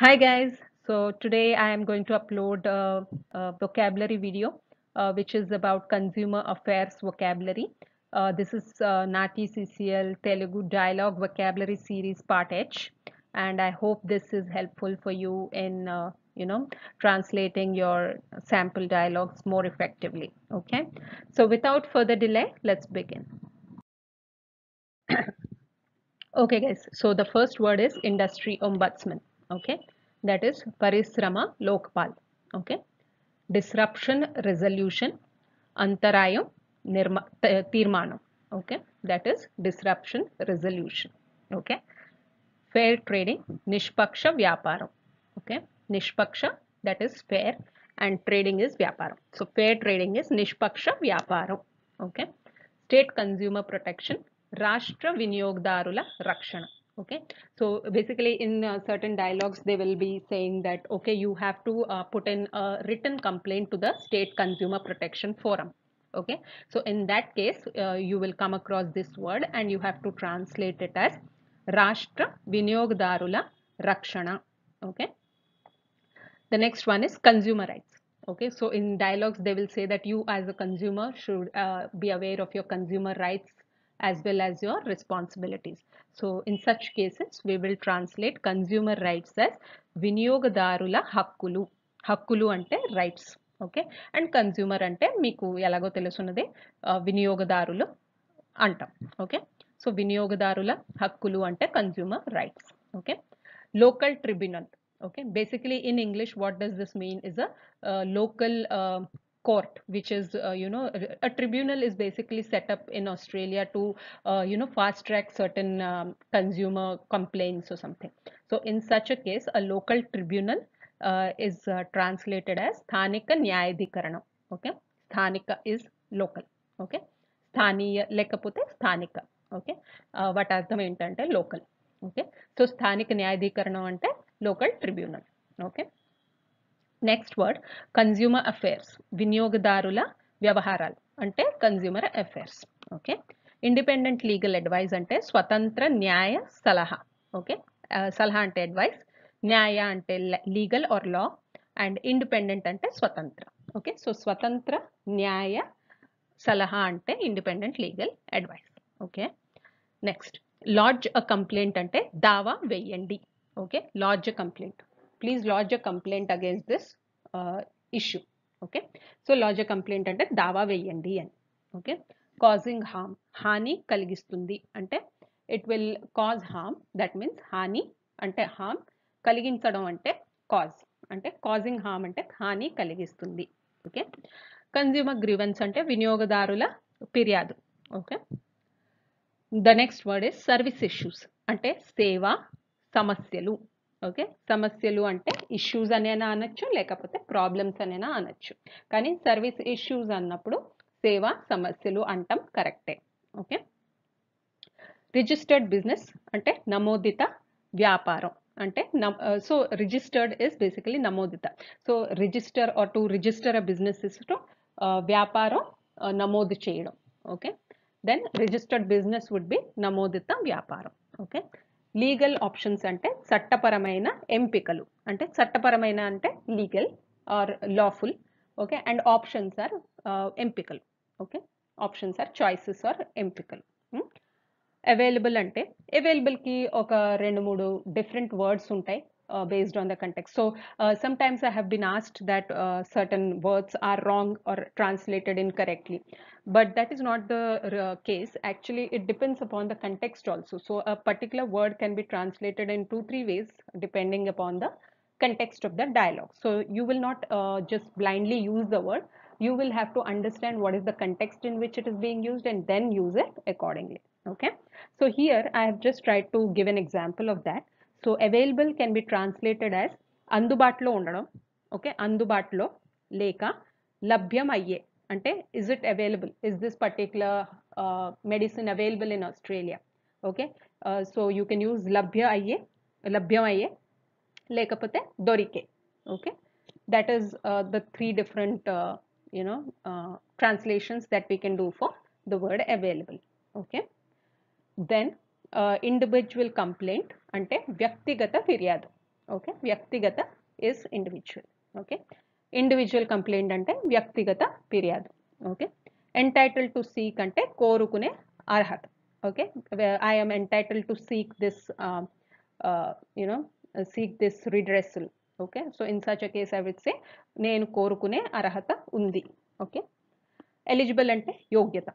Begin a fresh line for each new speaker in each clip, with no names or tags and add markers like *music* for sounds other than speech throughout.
Hi guys, so today I am going to upload a, a vocabulary video uh, which is about consumer affairs vocabulary. Uh, this is uh, Nati CCL Telugu Dialogue Vocabulary Series Part H and I hope this is helpful for you in uh, you know translating your sample dialogues more effectively okay so without further delay let's begin *coughs* okay guys so the first word is industry ombudsman okay that is parisrama lokpal okay disruption resolution antarayam nirma tirmanam okay that is disruption resolution okay fair trading nishpaksha vyaparam okay nishpaksha that is fair and trading is vyaparam so fair trading is nishpaksha vyaparam okay state consumer protection rashtra vinyogdarula rakshana okay so basically in uh, certain dialogues they will be saying that okay you have to uh, put in a written complaint to the state consumer protection forum okay so in that case uh, you will come across this word and you have to translate it as rashtra vinyogadarula rakshana okay the next one is consumer rights okay so in dialogues they will say that you as a consumer should uh, be aware of your consumer rights as well as your responsibilities. So in such cases, we will translate consumer rights as వినియోగదారుల hakkulu. Hakkulu ante rights. Okay and consumer అంటే మీకు ఎలాగో తెలుసున్నదే వినియోగదారులు అంటాం okay so వినియోగదారుల హక్కులు అంటే consumer rights okay local tribunal okay basically in english what does this mean is a uh, local uh, court which is uh, you know a tribunal is basically set up in australia to uh, you know fast track certain um, consumer complaints or something so in such a case a local tribunal uh, is uh, translated as sthanika nyayadhikarana okay sthanika is local okay స్థానీయ లేకపోతే స్థానిక okay వాటి అర్థం ఏంటంటే local so "thanika స్థానిక న్యాయాధీకరణం అంటే local tribunal. Okay. Next word consumer affairs వినియోగదారుల వ్యవహారాలు అంటే consumer affairs okay independent legal advice అంటే స్వతంత్ర న్యాయ సలహా ఓకే uh, సలహా అంటే అడ్వైస్ న్యాయ అంటే legal or law and independent అంటే స్వతంత్ర ఓకే సో స్వతంత్ర న్యాయ సలహా అంటే independent legal advice okay next lodge a complaint అంటే దావా వేయండి okay lodge complaint please lodge a complaint against this issue okay so lodge a complaint అంటే దావా వేయండి అని ఓకే కాజింగ్ హామ్ హాని కలిగిస్తుంది అంటే it will cause harm that means హాని అంటే హామ్ కలిగించడం అంటే కాజ్ అంటే కాజింగ్ హామ్ అంటే హాని కలిగిస్తుంది ఓకే కన్జ్యూమర్ గ్రీవెన్స్ అంటే వినియోగదారుల ఫిర్యాదు okay the next word is service issues అంటే సేవ సమస్యలు ఓకే సమస్యలు అంటే ఇష్యూస్ అనేనా అనొచ్చు లేకపోతే ప్రాబ్లమ్స్ అనేనా అనొచ్చు కానీ సర్వీస్ ఇష్యూస్ అన్నప్పుడు సేవ సమస్యలు అంటాం కరెక్టే ఓకే రిజిస్టర్డ్ బిజినెస్ అంటే నమోదిత వ్యాపారం అంటే సో రిజిస్టర్డ్ ఇస్ బేసికలీ నమోదిత so register or to register a business is to వ్యాపారం నమోదు చేయడం okay then registered business would be నమోదిత వ్యాపారం ఓకే లీగల్ ఆప్షన్స్ అంటే చట్టపరమైన ఎంపికలు అంటే చట్టపరమైన అంటే legal or lawful okay and options or ఎంపికలు okay options or choices or ఎంపికలు అవైలబుల్ అంటే అవైలబుల్కి ఒక రెండు మూడు డిఫరెంట్ వర్డ్స్ ఉంటాయి Uh, based on the context. So uh, sometimes I have been asked that uh, certain words are wrong or translated incorrectly, but that is not the uh, case. Actually, it depends upon the context also. So a particular word can be translated in two, three ways depending upon the context of the dialogue. So you will not uh, just blindly use the word. You will have to understand what is the context in which it is being used and then use it accordingly. Okay. So here I have just tried to give an example of that. So available can be translated as అందుబాటులో ఉండడం okay అందుబాటులో లేక లభ్యం అయ్యే అంటే is it available is this particular medicine available in Australia okay so you can use లభ్య అయ్యే లభ్యం అయ్యే లేకపోతే దొరికే okay that is the three different you know translations that we can do for the word available okay then individual complaint అంటే వ్యక్తిగత ఫిర్యాదు okay వ్యక్తిగత is individual okay individual complaint అంటే వ్యక్తిగత ఫిర్యాదు ఓకే ఎంటైటిల్ టు సీక్ అంటే కోరుకునే అర్హత okay I'm entitled to seek this you know seek this redressal okay so in such case I with say నేను కోరుకునే అర్హత ఉంది ఓకే ఎలిజిబుల్ అంటే యోగ్యత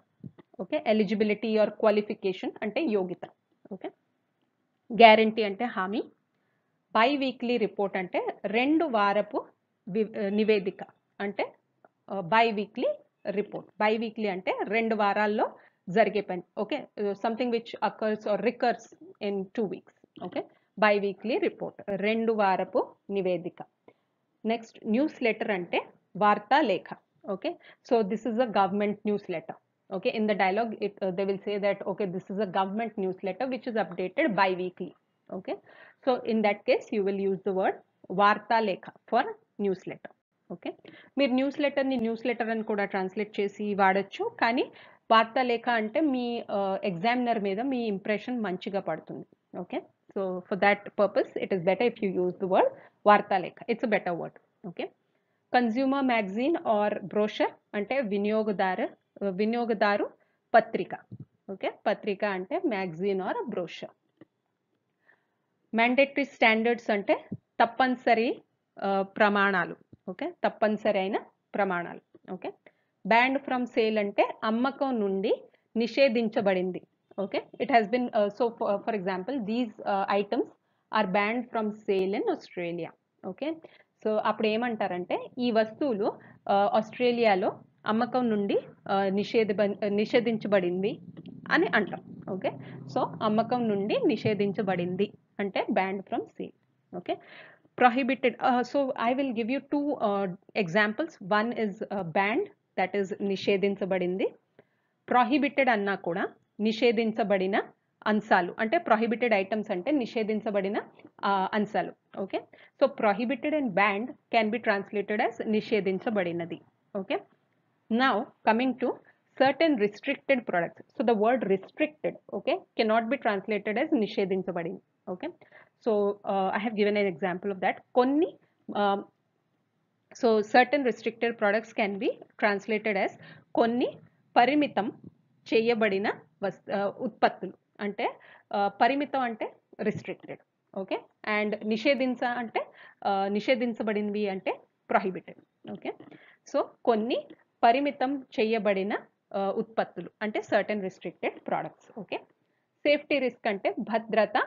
ఓకే ఎలిజిబిలిటీ ఆర్ క్వాలిఫికేషన్ అంటే యోగ్యత ఓకే గ్యారంటీ అంటే హామీ బై వీక్లీ రిపోర్ట్ అంటే రెండు వారపు నివేదిక అంటే biweekly report biweekly అంటే రెండు వారాల్లో జరిగే పని okay something which occurs or recurs in two weeks okay biweekly report రెండు వారపు నివేదిక నెక్స్ట్ న్యూస్ లెటర్ అంటే వార్తా లేఖ okay so this is a government newsletter okay in the dialogue it, uh, they will say that okay this is a government newsletter which is updated bi-weekly okay so in that case you will use the word varta lekha for newsletter okay మీరు న్యూస్ లెటర్ని newsletter అని కూడా translate చేసి వాడచ్చు కానీ వార్తా లేఖ అంటే మీ ఎగ్జామినర్ మీద మీ ఇంప్రెషన్ మంచిగా పడుతుంది okay so for that purpose it is better if you use the word వార్తా లేఖ it's better word okay consumer magazine or brochure అంటే వినియోగదారు వినియోగదారు పత్రిక ఓకే పత్రిక అంటే magazine or brochure mandatory standards అంటే తప్పనిసరి ప్రమాణాలు ఓకే తప్పనిసరి అయిన ప్రమాణాలు ఓకే బ్యాండ్ ఫ్రమ్ సేల్ అంటే అమ్మకం నుండి నిషేధించబడింది okay it has been so for example these items are banned from sale in Australia okay so అప్పుడు ఏమంటారంటే ఈ వస్తువులు ఆస్ట్రేలియాలో uh, అమ్మకం నుండి నిషేధ నిషేధించబడింది అని అంటాం ఓకే సో అమ్మకం నుండి నిషేధించబడింది అంటే banned from sale okay prohibited so I will give you two examples one is banned that is నిషేధించబడింది ప్రొహిబిటెడ్ అన్నా కూడా నిషేధించబడిన అంశాలు అంటే ప్రొహిబిటెడ్ ఐటమ్స్ అంటే నిషేధించబడిన అంశాలు okay so prohibited and banned can be translated as నిషేధించబడినది okay Now coming to certain restricted products. So the word restricted, okay, cannot be translated as nishedinchabadim, okay. So uh, I have given an example of that. Konni, um, so certain restricted products can be translated as konni parimitam cheyabadina వస్ ఉత్పత్తులు అంటే పరిమితం అంటే restricted okay and నిషేధించ అంటే నిషేధించబడినవి అంటే prohibited okay so కొన్ని పరిమితం చేయబడిన ఉత్పత్తులు అంటే certain restricted products okay safety risk అంటే భద్రత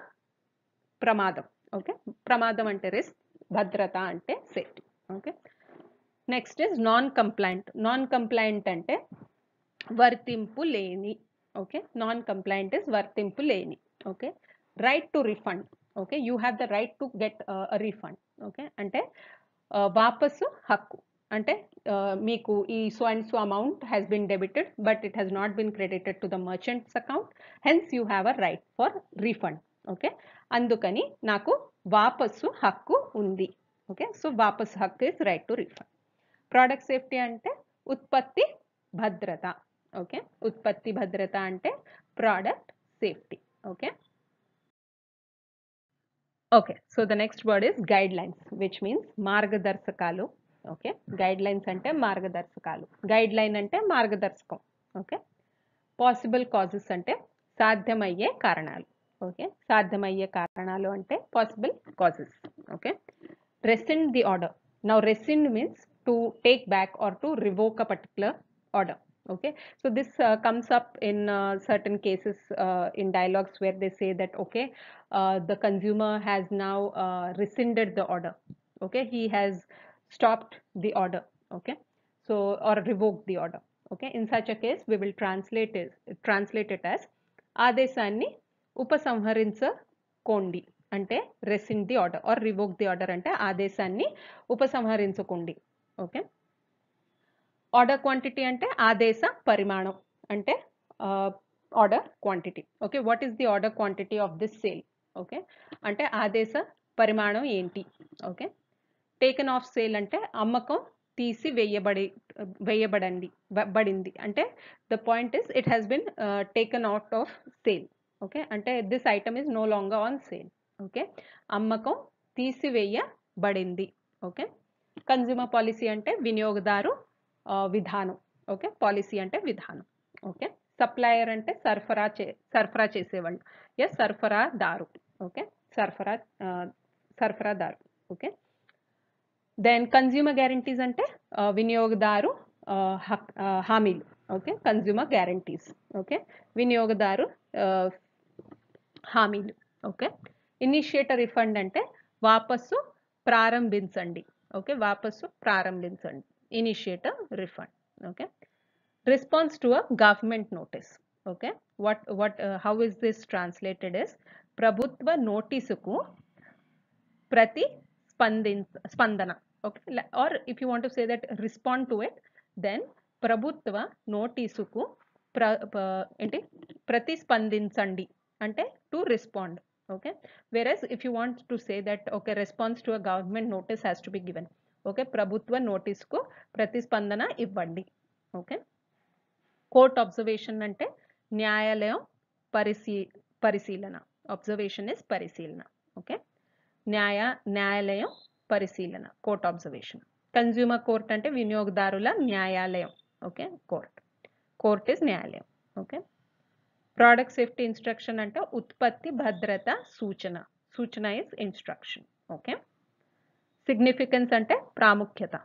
ప్రమాదం ఓకే ప్రమాదం అంటే రిస్క్ భద్రత అంటే safety okay next is noncompliant noncompliant అంటే వర్తింపు లేని ఓకే నాన్ కంప్లైంట్ ఇస్ వర్తింపు లేని okay right to refund okay you have the right to get refund okay అంటే uh, వాపసు హక్కు అంటే మీకు ఈ so and so amount has been debited but it has not been credited to the merchant's account hence you have a right for refund okay అందుకని నాకు వాపస్సు హక్కు ఉంది ఓకే సో వాపస్ హక్కు is right to refund product safety అంటే ఉత్పత్తి భద్రత ఓకే ఉత్పత్తి భద్రత అంటే product safety okay okay so the next word is guidelines which means మార్గదర్శకాలు ఓకే గైడ్ లైన్స్ అంటే మార్గదర్శకాలు గైడ్ లైన్ అంటే మార్గదర్శకం ఓకే పాసిబుల్ కాజెస్ అంటే సాధ్యమయ్యే కారణాలు ఓకే సాధ్యమయ్యే కారణాలు అంటే possible causes okay rescind the order now rescind means to take back or to revoke a particular order okay so this comes up in certain cases in dialogues where they say that okay the consumer has now rescinded the order okay he has stopped the order okay so or revoked the order okay in such a case we will translate it translate it as ఆదేశాన్ని ఉపసంహరించకోండి అంటే rescind the order or revoke the order అంటే ఆదేశాన్ని ఉపసంహరించుకోండి okay order quantity అంటే ఆదేశ పరిమాణం అంటే order quantity okay what is the order quantity of this sale okay అంటే ఆదేశ పరిమాణం ఏంటి ఓకే టేకన్ ఆఫ్ సేల్ అంటే అమ్మకం తీసి వేయబడి వేయబడండి బడింది అంటే the point is it has been taken out of sale okay అంటే this item is no longer on sale okay అమ్మకం తీసివేయబడింది ఓకే కన్జ్యూమర్ పాలసీ అంటే వినియోగదారు విధానం ఓకే పాలసీ అంటే విధానం ఓకే సప్లయర్ అంటే సరఫరా చే సరఫరా చేసేవాళ్ళు ఎస్ సరఫరాదారు ఓకే సరఫరా సరఫరాదారు ఓకే దెన్ కన్జ్యూమర్ గ్యారంటీస్ అంటే వినియోగదారు హామీలు ఓకే కన్జ్యూమర్ గ్యారంటీస్ ఓకే వినియోగదారు హామీలు ఓకే ఇనిషియేటర్ రిఫండ్ అంటే వాపస్సు ప్రారంభించండి ఓకే వాపస్సు ప్రారంభించండి initiator refund okay response to a government notice okay what what how is this translated is ప్రభుత్వ నోటీసుకు ప్రతి స్పందిన్ స్పందన okay or if you want to say that respond to it ప్రభుత్వ నోటీసుకు ప్ర ఏంటి ప్రతిస్పందించండి అంటే to respond okay versus if you want to say that okay response to a government notice has to be given okay ప్రభుత్వ నోటీస్కు ప్రతిస్పందన ఇవ్వండి okay court observation అంటే న్యాయాలయం పరిశీ పరిశీలన అబ్జర్వేషన్ ఇస్ పరిశీలన ఓకే న్యాయ న్యాయాలయం పరిశీలన కోర్ట్ ఆబ్జర్వేషన్ కన్జ్యూమర్ కోర్ట్ అంటే వినియోగదారుల న్యాయాలయం ఓకే కోర్ట్ కోర్ట్ ఇస్ న్యాయాలయం ఓకే ప్రోడక్ట్ సేఫ్టీ ఇన్స్ట్రక్షన్ అంటే ఉత్పత్తి భద్రత సూచన సూచన ఇస్ ఇన్స్ట్రక్షన్ ఓకే సిగ్నిఫికెన్స్ అంటే ప్రాముఖ్యత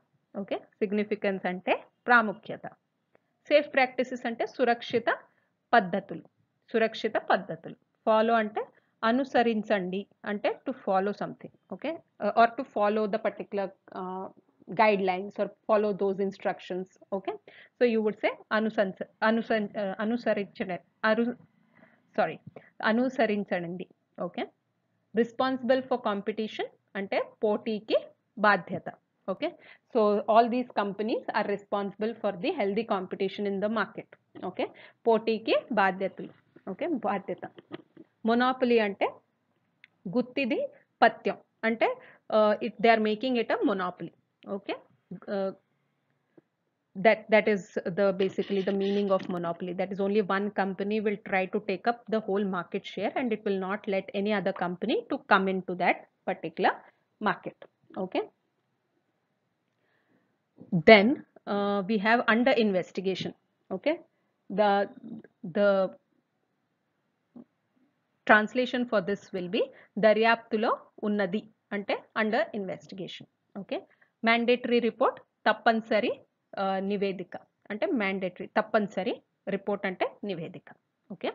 ఓకే సిగ్నిఫికెన్స్ అంటే ప్రాముఖ్యత సేఫ్ ప్రాక్టీసెస్ అంటే సురక్షిత పద్ధతులు సురక్షిత పద్ధతులు ఫాలో అంటే అనుసరించండి అంటే to follow something okay or to follow the particular guidelines or follow those instructions okay so you would say అనుసంస అనుస అనుసరించడం సారీ అనుసరించండి ఓకే రెస్పాన్సిబుల్ ఫర్ కాంపిటీషన్ అంటే పోటీకి బాధ్యత okay so all these companies are responsible for the healthy competition in the market okay పోటీకి బాధ్యతలు okay బాధ్యత Monopoly, ante, gutti పత్యం అంటే ante they are making it a monopoly okay that that is the basically the meaning of monopoly that is only one company will try to take up the whole market share and it will not let any other company to come into that particular market okay then uh, we have under investigation okay the the translation for this will be దర్యాప్తులో ఉన్నది అంటే under investigation okay mandatory report తప్పనిసరి నివేదిక అంటే mandatory తప్పనిసరి report అంటే నివేదిక okay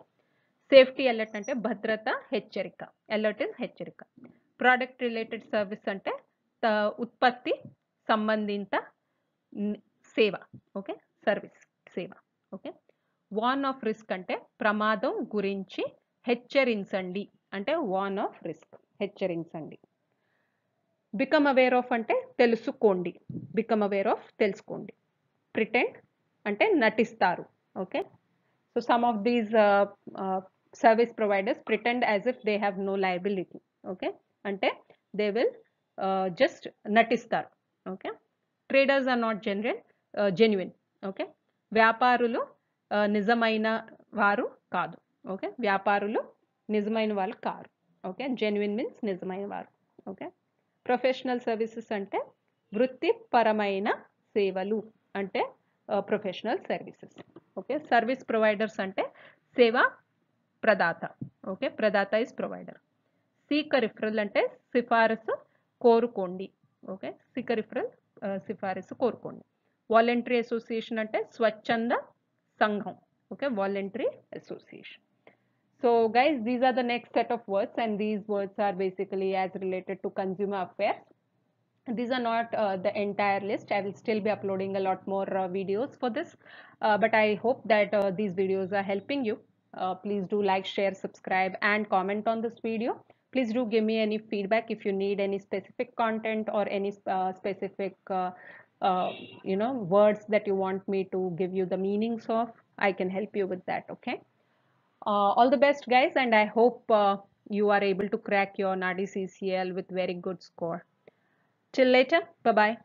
safety alert అంటే భద్రత హెచ్చరిక అలర్ట్ ఇస్ హెచ్చరిక ప్రోడక్ట్ రిలేటెడ్ సర్వీస్ అంటే ఉత్పత్తి సంబంధిత సేవ ఓకే సర్వీస్ సేవ ఓకే వాన్ ఆఫ్ రిస్క్ అంటే ప్రమాదం గురించి హెచ్చరించండి అంటే వాన్ ఆఫ్ రిస్క్ హెచ్చరించండి బికమ్ అవేర్ ఆఫ్ అంటే తెలుసుకోండి బికమ్ అవేర్ ఆఫ్ తెలుసుకోండి ప్రిటెండ్ అంటే నటిస్తారు okay so some of these service providers pretend as if they have no liability okay అంటే దే విల్ జస్ట్ నటిస్తారు okay traders are not general genuine okay వ్యాపారులు uh, నిజమైన వారు కాదు ఓకే వ్యాపారులు నిజమైన వాళ్ళు కారు ఓకే జెన్యున్ మీన్స్ నిజమైన వారు ఓకే ప్రొఫెషనల్ సర్వీసెస్ అంటే వృత్తిపరమైన సేవలు అంటే professional services okay service providers అంటే సేవా ప్రదాత ఓకే ప్రదాత ఇస్ ప్రొవైడర్ సీక రిఫరల్ అంటే సిఫారసు కోరుకోండి ఓకే సీక రిఫరల్ సిఫారసు కోరుకోండి వాలంటరీ అసోసియేషన్ అంటే స్వచ్ఛంద సంఘం okay voluntary association So guys, these are the next set of words and these words are basically as related to consumer affairs. These are not uh, the entire list. I will still be uploading a lot more uh, videos for this, uh, but I hope that uh, these videos are helping you. Uh, please do like, share, subscribe and comment on this video. Please do give me any feedback if you need any specific content or any uh, specific, you know, words that you want me to give you the meanings of. I can help you with that. Okay. Uh, all the best, guys, and I hope uh, you are able to crack your NADI CCL with very good score. Till later, bye bye.